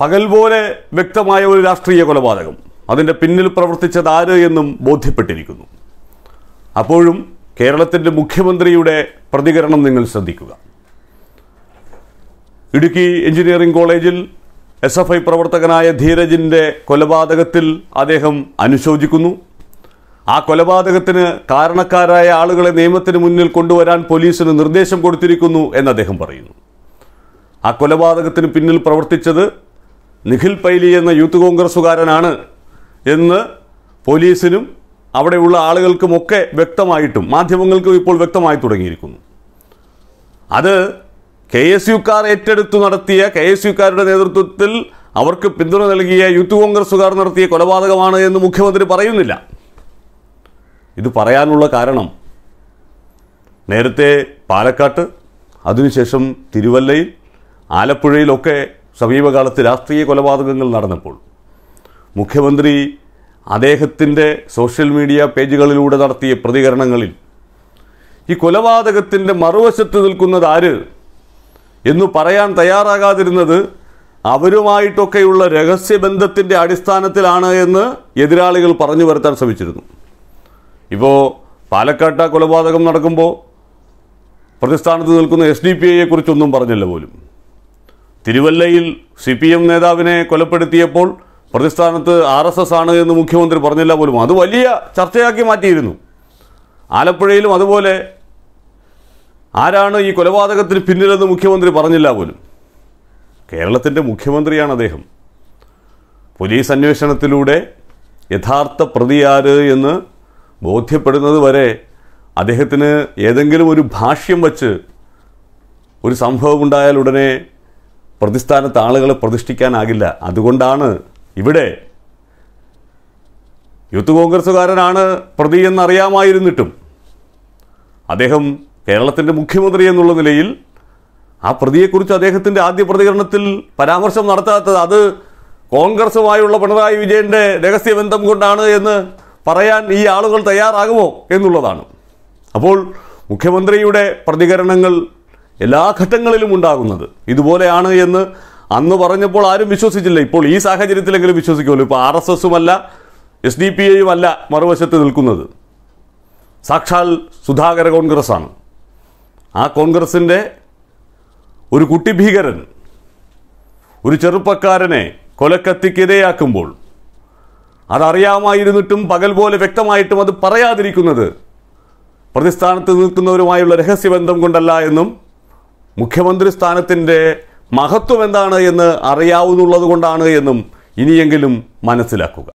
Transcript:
പകൽ പോലെ വ്യക്തമായ ഒരു രാഷ്ട്രീയ കൊലപാതകം അതിൻ്റെ പിന്നിൽ പ്രവർത്തിച്ചത് ആര് എന്നും ബോധ്യപ്പെട്ടിരിക്കുന്നു അപ്പോഴും കേരളത്തിൻ്റെ മുഖ്യമന്ത്രിയുടെ പ്രതികരണം നിങ്ങൾ ശ്രദ്ധിക്കുക ഇടുക്കി എഞ്ചിനീയറിംഗ് കോളേജിൽ എസ് എഫ് ഐ പ്രവർത്തകനായ ധീരജിൻ്റെ കൊലപാതകത്തിൽ അദ്ദേഹം അനുശോചിക്കുന്നു ആ കൊലപാതകത്തിന് കാരണക്കാരായ ആളുകളെ നിയമത്തിന് മുന്നിൽ കൊണ്ടുവരാൻ പോലീസിന് നിർദ്ദേശം കൊടുത്തിരിക്കുന്നു എന്ന് അദ്ദേഹം പറയുന്നു ആ കൊലപാതകത്തിന് പിന്നിൽ പ്രവർത്തിച്ചത് നിഖിൽ പൈലി എന്ന യൂത്ത് കോൺഗ്രസ്സുകാരനാണ് എന്ന് പോലീസിനും അവിടെയുള്ള ആളുകൾക്കുമൊക്കെ വ്യക്തമായിട്ടും മാധ്യമങ്ങൾക്കും ഇപ്പോൾ വ്യക്തമായി തുടങ്ങിയിരിക്കുന്നു അത് കെ എസ് യുക്കാർ ഏറ്റെടുത്തു നടത്തിയ കെ എസ് യുക്കാരുടെ നേതൃത്വത്തിൽ അവർക്ക് പിന്തുണ നൽകിയ യൂത്ത് കോൺഗ്രസ്സുകാർ നടത്തിയ കൊലപാതകമാണ് എന്ന് മുഖ്യമന്ത്രി പറയുന്നില്ല ഇത് പറയാനുള്ള കാരണം നേരത്തെ പാലക്കാട്ട് അതിനുശേഷം തിരുവല്ലയിൽ ആലപ്പുഴയിലൊക്കെ സമീപകാലത്ത് രാഷ്ട്രീയ കൊലപാതകങ്ങൾ നടന്നപ്പോൾ മുഖ്യമന്ത്രി അദ്ദേഹത്തിൻ്റെ സോഷ്യൽ മീഡിയ പേജുകളിലൂടെ നടത്തിയ പ്രതികരണങ്ങളിൽ ഈ കൊലപാതകത്തിൻ്റെ മറുവശത്ത് നിൽക്കുന്നത് ആര് എന്നു പറയാൻ തയ്യാറാകാതിരുന്നത് അവരുമായിട്ടൊക്കെയുള്ള രഹസ്യബന്ധത്തിൻ്റെ അടിസ്ഥാനത്തിലാണ് എന്ന് എതിരാളികൾ പറഞ്ഞു വരുത്താൻ ശ്രമിച്ചിരുന്നു ഇപ്പോൾ പാലക്കാട്ട കൊലപാതകം നടക്കുമ്പോൾ പ്രതിസ്ഥാനത്ത് നിൽക്കുന്ന എസ് ഡി പി ഐയെക്കുറിച്ചൊന്നും പറഞ്ഞില്ല പോലും തിരുവല്ലയിൽ സി പി എം നേതാവിനെ കൊലപ്പെടുത്തിയപ്പോൾ പ്രതിസ്ഥാനത്ത് ആർ എസ് എസ് ആണ് എന്ന് മുഖ്യമന്ത്രി പറഞ്ഞില്ല പോലും അത് വലിയ ചർച്ചയാക്കി മാറ്റിയിരുന്നു ആലപ്പുഴയിലും അതുപോലെ ആരാണ് ഈ കൊലപാതകത്തിന് പിന്നിലെന്ന് മുഖ്യമന്ത്രി പറഞ്ഞില്ല പോലും കേരളത്തിൻ്റെ മുഖ്യമന്ത്രിയാണ് അദ്ദേഹം പോലീസ് അന്വേഷണത്തിലൂടെ യഥാർത്ഥ പ്രതിയാര് എന്ന് ബോധ്യപ്പെടുന്നത് വരെ അദ്ദേഹത്തിന് ഏതെങ്കിലും ഒരു ഭാഷ്യം വച്ച് ഒരു സംഭവം ഉണ്ടായാൽ ഉടനെ പ്രതിസ്ഥാനത്ത് ആളുകളെ പ്രതിഷ്ഠിക്കാനാകില്ല അതുകൊണ്ടാണ് ഇവിടെ യൂത്ത് കോൺഗ്രസ്സുകാരനാണ് പ്രതി എന്നറിയാമായിരുന്നിട്ടും അദ്ദേഹം കേരളത്തിൻ്റെ മുഖ്യമന്ത്രി എന്നുള്ള നിലയിൽ ആ പ്രതിയെക്കുറിച്ച് അദ്ദേഹത്തിൻ്റെ ആദ്യ പ്രതികരണത്തിൽ പരാമർശം നടത്താത്തത് അത് കോൺഗ്രസുമായുള്ള പിണറായി വിജയൻ്റെ രഹസ്യബന്ധം കൊണ്ടാണ് എന്ന് പറയാൻ ഈ ആളുകൾ തയ്യാറാകുമോ എന്നുള്ളതാണ് അപ്പോൾ മുഖ്യമന്ത്രിയുടെ പ്രതികരണങ്ങൾ എല്ലാ ഘട്ടങ്ങളിലും ഉണ്ടാകുന്നത് ഇതുപോലെയാണ് എന്ന് അന്ന് പറഞ്ഞപ്പോൾ ആരും വിശ്വസിച്ചില്ല ഇപ്പോൾ ഈ സാഹചര്യത്തിലെങ്കിലും വിശ്വസിക്കുമല്ലോ ഇപ്പോൾ ആർ എസ് അല്ല എസ് ഡി പി ഐയും അല്ല മറുവശത്ത് നിൽക്കുന്നത് സാക്ഷാൽ സുധാകര കോൺഗ്രസ്സാണ് ആ കോൺഗ്രസിൻ്റെ ഒരു കുട്ടി ഭീകരൻ ഒരു ചെറുപ്പക്കാരനെ കൊലക്കത്തിക്കിരയാക്കുമ്പോൾ അതറിയാമായിരുന്നിട്ടും പകൽ പോലെ വ്യക്തമായിട്ടും അത് പറയാതിരിക്കുന്നത് പ്രതിസ്ഥാനത്ത് നിൽക്കുന്നവരുമായുള്ള രഹസ്യബന്ധം കൊണ്ടല്ല എന്നും മുഖ്യമന്ത്രി സ്ഥാനത്തിൻ്റെ മഹത്വം എന്താണ് എന്ന് അറിയാവുന്നുള്ളത് കൊണ്ടാണ് എന്നും ഇനിയെങ്കിലും മനസ്സിലാക്കുക